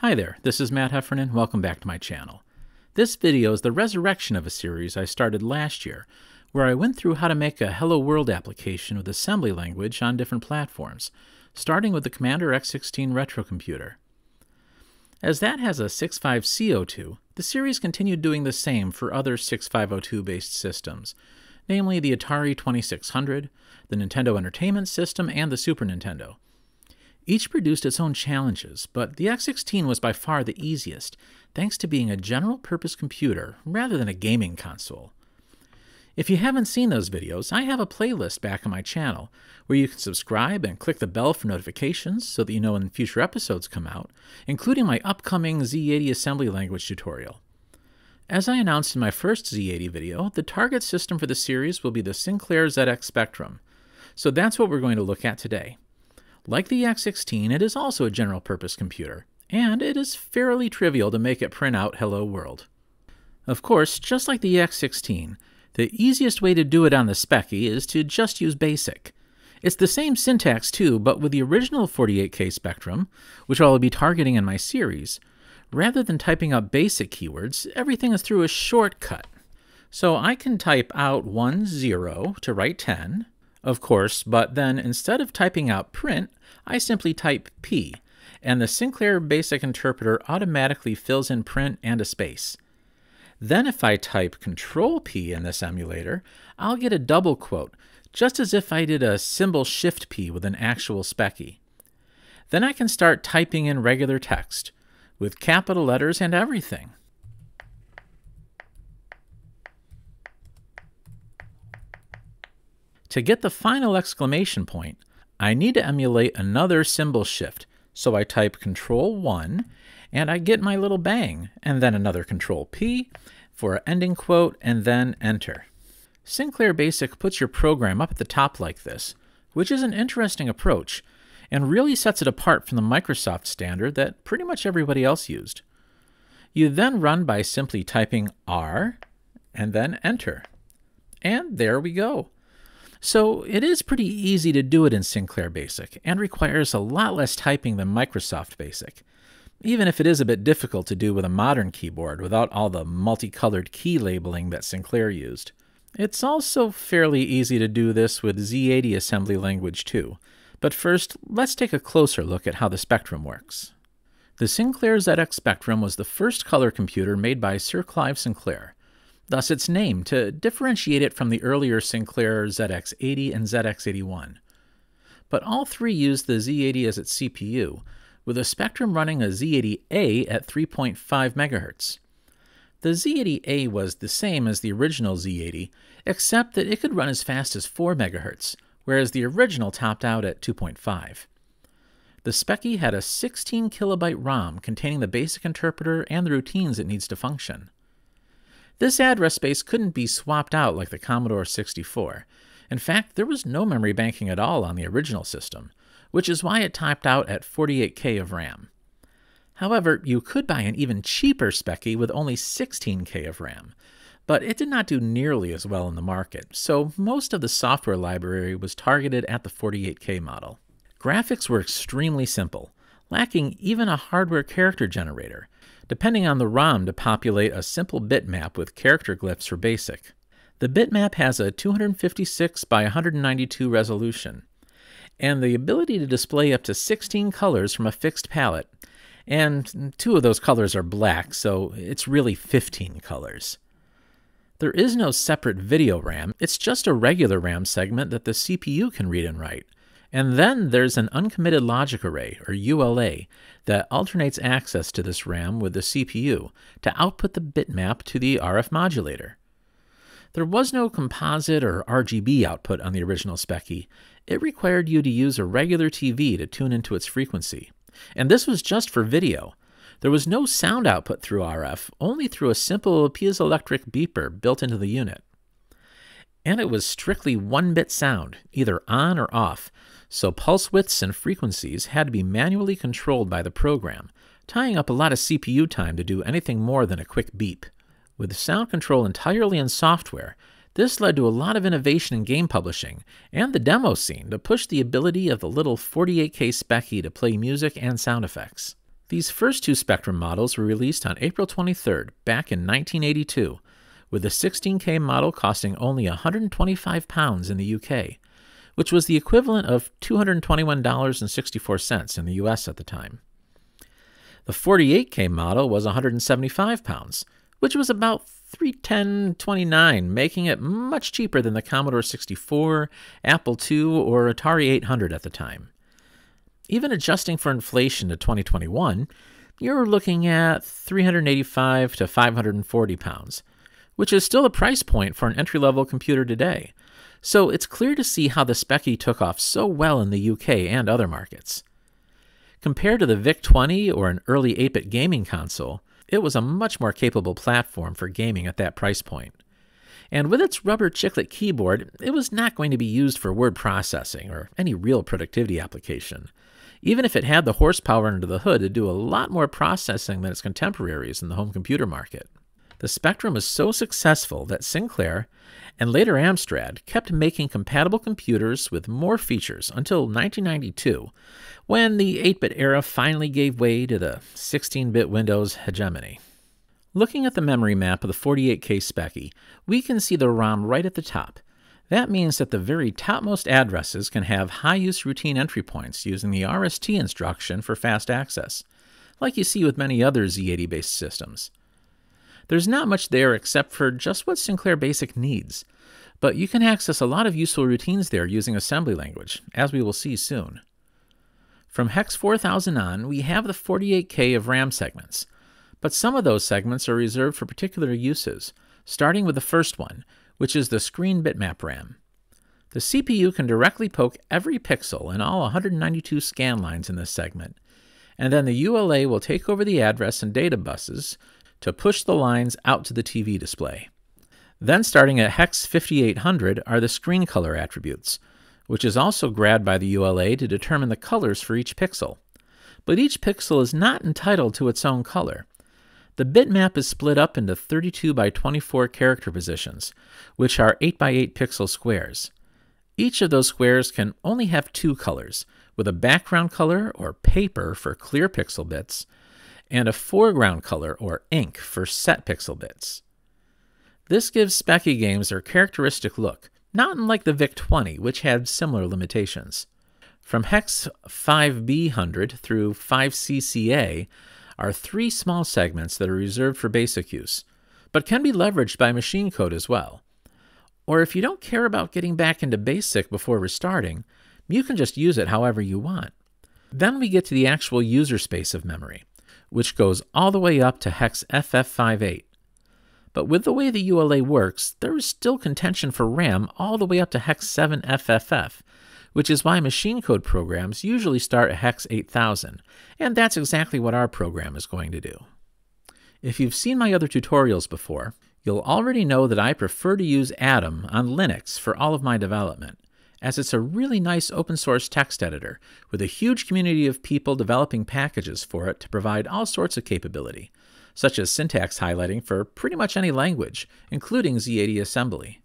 Hi there, this is Matt Heffernan. Welcome back to my channel. This video is the resurrection of a series I started last year, where I went through how to make a Hello World application with assembly language on different platforms, starting with the Commander X16 retrocomputer. As that has a 65CO2, the series continued doing the same for other 6502-based systems, namely the Atari 2600, the Nintendo Entertainment System, and the Super Nintendo. Each produced its own challenges, but the X16 was by far the easiest, thanks to being a general purpose computer rather than a gaming console. If you haven't seen those videos, I have a playlist back on my channel where you can subscribe and click the bell for notifications so that you know when future episodes come out, including my upcoming Z80 assembly language tutorial. As I announced in my first Z80 video, the target system for the series will be the Sinclair ZX Spectrum. So that's what we're going to look at today. Like the X16, it is also a general purpose computer, and it is fairly trivial to make it print out Hello World. Of course, just like the X16, the easiest way to do it on the Speccy is to just use BASIC. It's the same syntax too, but with the original 48K Spectrum, which I will be targeting in my series, rather than typing up basic keywords, everything is through a shortcut. So I can type out 1, 0 to write 10, of course, but then instead of typing out print, I simply type P, and the Sinclair Basic Interpreter automatically fills in print and a space. Then if I type Control P in this emulator, I'll get a double quote, just as if I did a symbol Shift P with an actual Specky. Then I can start typing in regular text, with capital letters and everything. To get the final exclamation point, I need to emulate another symbol shift, so I type Control 1, and I get my little bang, and then another Control P for an ending quote, and then Enter. Sinclair Basic puts your program up at the top like this, which is an interesting approach, and really sets it apart from the Microsoft standard that pretty much everybody else used. You then run by simply typing R, and then Enter. And there we go. So it is pretty easy to do it in Sinclair Basic and requires a lot less typing than Microsoft Basic, even if it is a bit difficult to do with a modern keyboard without all the multicolored key labeling that Sinclair used. It's also fairly easy to do this with Z80 assembly language too, but first let's take a closer look at how the Spectrum works. The Sinclair ZX Spectrum was the first color computer made by Sir Clive Sinclair, thus its name, to differentiate it from the earlier Sinclair ZX80 and ZX81. But all three used the Z80 as its CPU, with a Spectrum running a Z80A at 3.5 MHz. The Z80A was the same as the original Z80, except that it could run as fast as 4 MHz, whereas the original topped out at 2.5. The Speccy had a 16 kilobyte ROM containing the basic interpreter and the routines it needs to function. This address space couldn't be swapped out like the Commodore 64. In fact, there was no memory banking at all on the original system, which is why it topped out at 48K of RAM. However, you could buy an even cheaper Speccy with only 16K of RAM, but it did not do nearly as well in the market, so most of the software library was targeted at the 48K model. Graphics were extremely simple lacking even a hardware character generator, depending on the ROM to populate a simple bitmap with character glyphs for BASIC. The bitmap has a 256 by 192 resolution, and the ability to display up to 16 colors from a fixed palette, and two of those colors are black, so it's really 15 colors. There is no separate video RAM, it's just a regular RAM segment that the CPU can read and write. And then there's an uncommitted logic array, or ULA, that alternates access to this RAM with the CPU to output the bitmap to the RF modulator. There was no composite or RGB output on the original Speccy. It required you to use a regular TV to tune into its frequency. And this was just for video. There was no sound output through RF, only through a simple piezoelectric beeper built into the unit and it was strictly one bit sound, either on or off, so pulse widths and frequencies had to be manually controlled by the program, tying up a lot of CPU time to do anything more than a quick beep. With sound control entirely in software, this led to a lot of innovation in game publishing and the demo scene to push the ability of the little 48K Speccy to play music and sound effects. These first two Spectrum models were released on April 23rd, back in 1982, with the 16K model costing only £125 in the UK, which was the equivalent of $221.64 in the US at the time. The 48K model was £175, which was about 310.29, making it much cheaper than the Commodore 64, Apple II, or Atari 800 at the time. Even adjusting for inflation to 2021, you're looking at 385 to 540 pounds, which is still the price point for an entry level computer today. So it's clear to see how the Speccy took off so well in the UK and other markets. Compared to the VIC 20 or an early 8 bit gaming console, it was a much more capable platform for gaming at that price point. And with its rubber chiclet keyboard, it was not going to be used for word processing or any real productivity application, even if it had the horsepower under the hood to do a lot more processing than its contemporaries in the home computer market. The Spectrum was so successful that Sinclair and later Amstrad kept making compatible computers with more features until 1992, when the 8 bit era finally gave way to the 16 bit Windows hegemony. Looking at the memory map of the 48K Speccy, we can see the ROM right at the top. That means that the very topmost addresses can have high use routine entry points using the RST instruction for fast access, like you see with many other Z80 based systems. There's not much there except for just what Sinclair Basic needs, but you can access a lot of useful routines there using assembly language, as we will see soon. From hex 4000 on, we have the 48K of RAM segments, but some of those segments are reserved for particular uses, starting with the first one, which is the screen bitmap RAM. The CPU can directly poke every pixel in all 192 scan lines in this segment, and then the ULA will take over the address and data buses to push the lines out to the TV display. Then starting at hex 5800 are the screen color attributes, which is also grabbed by the ULA to determine the colors for each pixel. But each pixel is not entitled to its own color. The bitmap is split up into 32 by 24 character positions, which are 8 by 8 pixel squares. Each of those squares can only have two colors, with a background color or paper for clear pixel bits, and a foreground color or ink for set pixel bits. This gives Specky games their characteristic look, not unlike the VIC-20, which had similar limitations. From hex 5B100 through 5CCA are three small segments that are reserved for basic use, but can be leveraged by machine code as well. Or if you don't care about getting back into BASIC before restarting, you can just use it however you want. Then we get to the actual user space of memory which goes all the way up to hex FF58. But with the way the ULA works, there is still contention for RAM all the way up to hex 7FFF, which is why machine code programs usually start at hex 8000, and that's exactly what our program is going to do. If you've seen my other tutorials before, you'll already know that I prefer to use Atom on Linux for all of my development, as it's a really nice open source text editor with a huge community of people developing packages for it to provide all sorts of capability, such as syntax highlighting for pretty much any language, including Z80 assembly.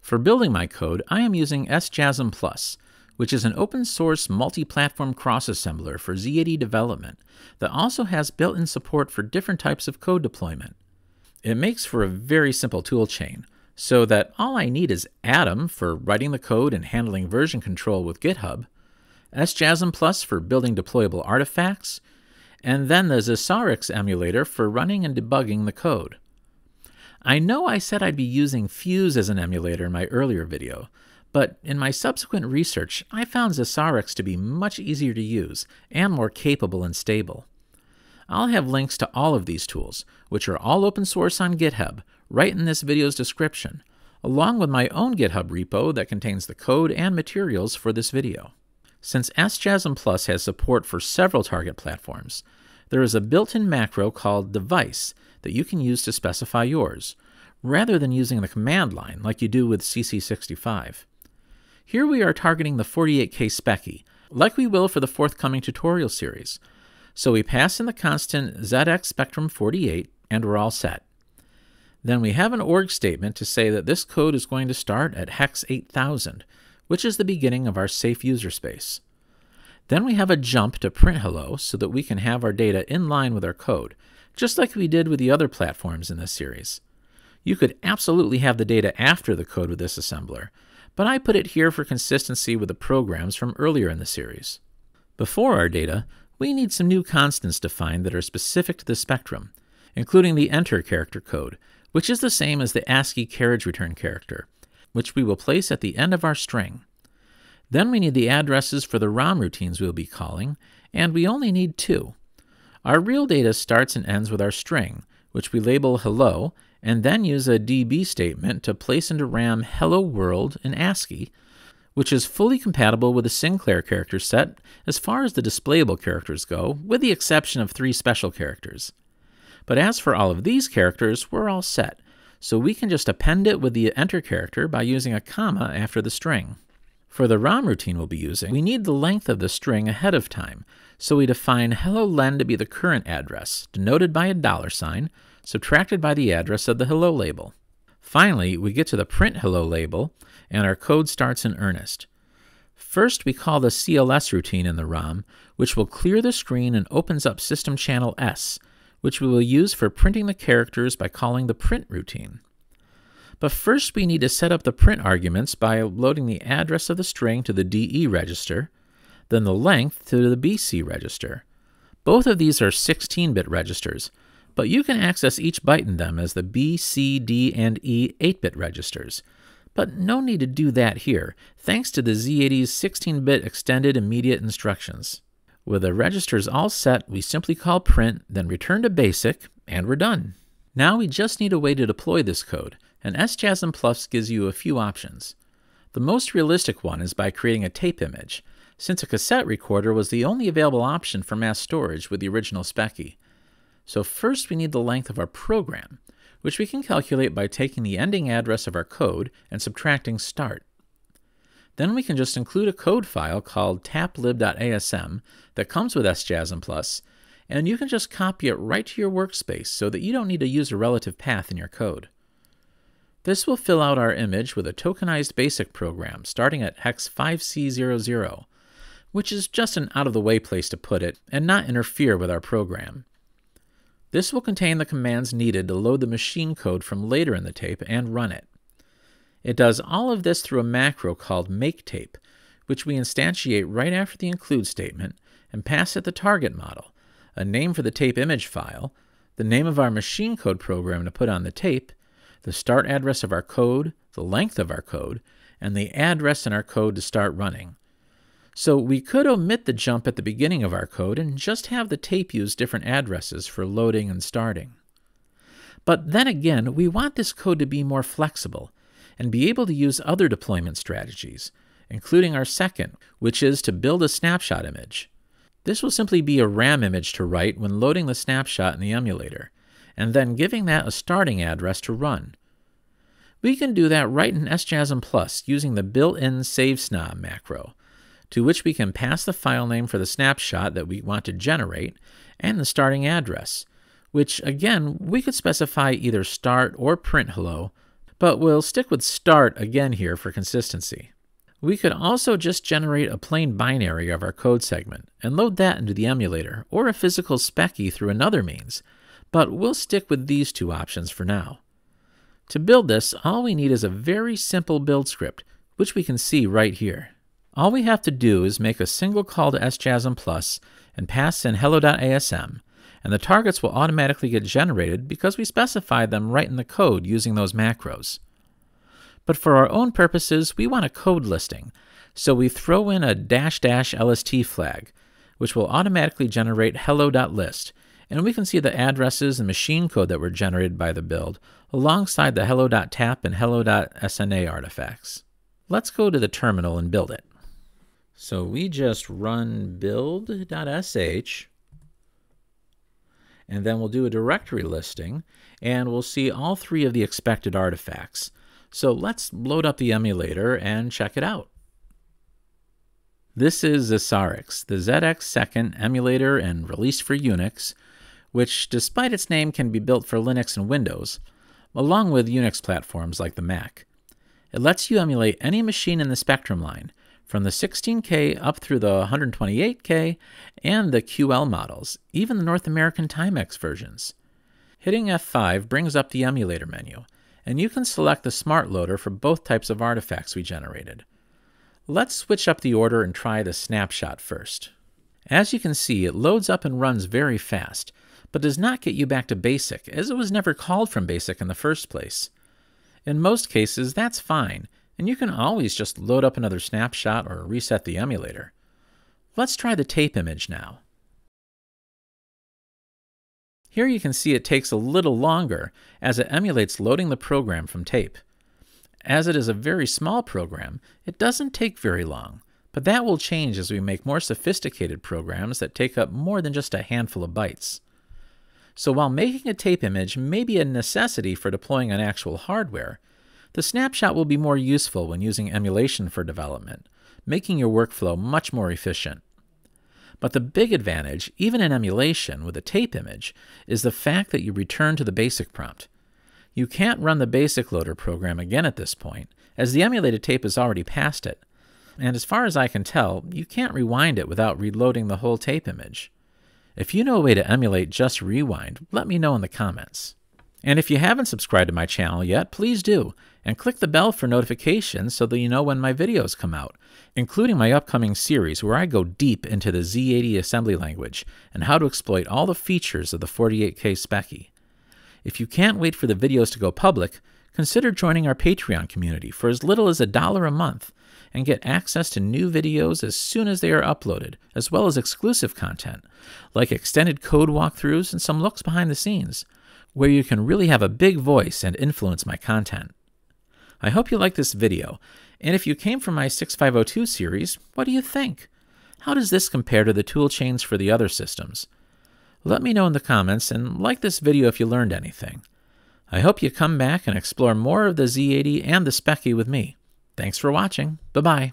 For building my code, I am using sjasm Plus, which is an open source multi platform cross assembler for Z80 development that also has built in support for different types of code deployment. It makes for a very simple toolchain, so that all I need is Atom for writing the code and handling version control with GitHub, sjasm Plus for building deployable artifacts, and then the Zesarix emulator for running and debugging the code. I know I said I'd be using Fuse as an emulator in my earlier video, but in my subsequent research, I found Zesarix to be much easier to use and more capable and stable. I'll have links to all of these tools, which are all open source on GitHub, right in this video's description, along with my own GitHub repo that contains the code and materials for this video. Since AskJasm Plus has support for several target platforms, there is a built-in macro called device that you can use to specify yours, rather than using the command line like you do with CC65. Here we are targeting the 48K Speccy, like we will for the forthcoming tutorial series. So we pass in the constant ZX Spectrum 48, and we're all set then we have an org statement to say that this code is going to start at hex 8000, which is the beginning of our safe user space. Then we have a jump to print hello so that we can have our data in line with our code, just like we did with the other platforms in this series. You could absolutely have the data after the code with this assembler, but I put it here for consistency with the programs from earlier in the series. Before our data, we need some new constants defined that are specific to the spectrum, including the enter character code, which is the same as the ASCII carriage return character, which we will place at the end of our string. Then we need the addresses for the ROM routines we'll be calling, and we only need two. Our real data starts and ends with our string, which we label hello, and then use a db statement to place into RAM hello world in ASCII, which is fully compatible with the Sinclair character set as far as the displayable characters go, with the exception of three special characters. But as for all of these characters, we're all set, so we can just append it with the enter character by using a comma after the string. For the ROM routine we'll be using, we need the length of the string ahead of time, so we define hello len to be the current address, denoted by a dollar sign, subtracted by the address of the hello label. Finally, we get to the print hello label, and our code starts in earnest. First, we call the CLS routine in the ROM, which will clear the screen and opens up system channel S, which we will use for printing the characters by calling the print routine. But first we need to set up the print arguments by loading the address of the string to the DE register, then the length to the BC register. Both of these are 16-bit registers, but you can access each byte in them as the B, C, D, and E 8-bit registers. But no need to do that here, thanks to the Z80's 16-bit extended immediate instructions. With the registers all set, we simply call print, then return to basic, and we're done. Now we just need a way to deploy this code, and SJASM Plus gives you a few options. The most realistic one is by creating a tape image, since a cassette recorder was the only available option for mass storage with the original Speccy. So first we need the length of our program, which we can calculate by taking the ending address of our code and subtracting start then we can just include a code file called taplib.asm that comes with sjasm Plus, and you can just copy it right to your workspace so that you don't need to use a relative path in your code. This will fill out our image with a tokenized BASIC program starting at hex 5C00, which is just an out-of-the-way place to put it and not interfere with our program. This will contain the commands needed to load the machine code from later in the tape and run it. It does all of this through a macro called makeTape, which we instantiate right after the include statement and pass it the target model, a name for the tape image file, the name of our machine code program to put on the tape, the start address of our code, the length of our code, and the address in our code to start running. So we could omit the jump at the beginning of our code and just have the tape use different addresses for loading and starting. But then again, we want this code to be more flexible and be able to use other deployment strategies, including our second, which is to build a snapshot image. This will simply be a RAM image to write when loading the snapshot in the emulator, and then giving that a starting address to run. We can do that right in SJASM Plus using the built-in SaveSnob macro, to which we can pass the file name for the snapshot that we want to generate and the starting address, which again, we could specify either start or print hello but we'll stick with start again here for consistency. We could also just generate a plain binary of our code segment and load that into the emulator or a physical Specky through another means, but we'll stick with these two options for now. To build this, all we need is a very simple build script, which we can see right here. All we have to do is make a single call to sjasm plus and pass in hello.asm and the targets will automatically get generated because we specified them right in the code using those macros. But for our own purposes, we want a code listing, so we throw in a dash dash LST flag, which will automatically generate hello.list, and we can see the addresses and machine code that were generated by the build, alongside the hello.tap and hello.sna artifacts. Let's go to the terminal and build it. So we just run build.sh and then we'll do a directory listing, and we'll see all three of the expected artifacts. So let's load up the emulator and check it out. This is Xarix, the ZX2nd emulator and release for Unix, which, despite its name, can be built for Linux and Windows, along with Unix platforms like the Mac. It lets you emulate any machine in the Spectrum line, from the 16K up through the 128K and the QL models, even the North American Timex versions. Hitting F5 brings up the emulator menu, and you can select the smart loader for both types of artifacts we generated. Let's switch up the order and try the snapshot first. As you can see, it loads up and runs very fast, but does not get you back to BASIC, as it was never called from BASIC in the first place. In most cases, that's fine, and you can always just load up another snapshot or reset the emulator. Let's try the tape image now. Here you can see it takes a little longer as it emulates loading the program from tape. As it is a very small program, it doesn't take very long, but that will change as we make more sophisticated programs that take up more than just a handful of bytes. So while making a tape image may be a necessity for deploying on actual hardware, the snapshot will be more useful when using emulation for development, making your workflow much more efficient. But the big advantage, even in emulation with a tape image, is the fact that you return to the basic prompt. You can't run the basic loader program again at this point, as the emulated tape is already past it. And as far as I can tell, you can't rewind it without reloading the whole tape image. If you know a way to emulate just rewind, let me know in the comments. And if you haven't subscribed to my channel yet, please do and click the bell for notifications so that you know when my videos come out, including my upcoming series where I go deep into the Z80 assembly language and how to exploit all the features of the 48K Speccy. If you can't wait for the videos to go public, consider joining our Patreon community for as little as a dollar a month and get access to new videos as soon as they are uploaded, as well as exclusive content, like extended code walkthroughs and some looks behind the scenes, where you can really have a big voice and influence my content. I hope you like this video, and if you came from my 6502 series, what do you think? How does this compare to the toolchains for the other systems? Let me know in the comments and like this video if you learned anything. I hope you come back and explore more of the Z80 and the Speccy with me. Thanks for watching. Bye-bye.